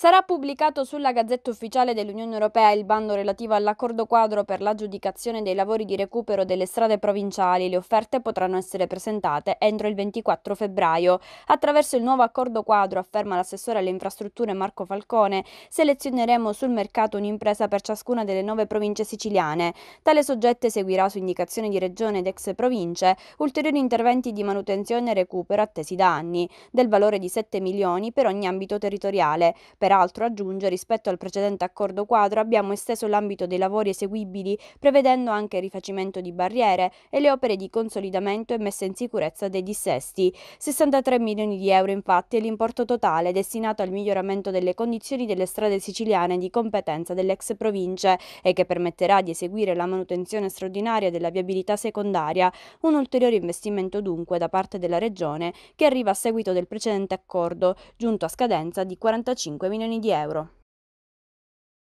Sarà pubblicato sulla Gazzetta Ufficiale dell'Unione Europea il bando relativo all'accordo quadro per l'aggiudicazione dei lavori di recupero delle strade provinciali. Le offerte potranno essere presentate entro il 24 febbraio. Attraverso il nuovo accordo quadro, afferma l'assessore alle infrastrutture Marco Falcone, selezioneremo sul mercato un'impresa per ciascuna delle nove province siciliane. Tale soggetto eseguirà su indicazione di regione ed ex province ulteriori interventi di manutenzione e recupero attesi da anni, del valore di 7 milioni per ogni ambito territoriale. Per Peraltro, aggiunge, rispetto al precedente accordo quadro abbiamo esteso l'ambito dei lavori eseguibili prevedendo anche il rifacimento di barriere e le opere di consolidamento e messa in sicurezza dei dissesti. 63 milioni di euro infatti è l'importo totale destinato al miglioramento delle condizioni delle strade siciliane di competenza dell'ex province e che permetterà di eseguire la manutenzione straordinaria della viabilità secondaria, un ulteriore investimento dunque da parte della Regione che arriva a seguito del precedente accordo, giunto a scadenza di 45 milioni milioni di euro.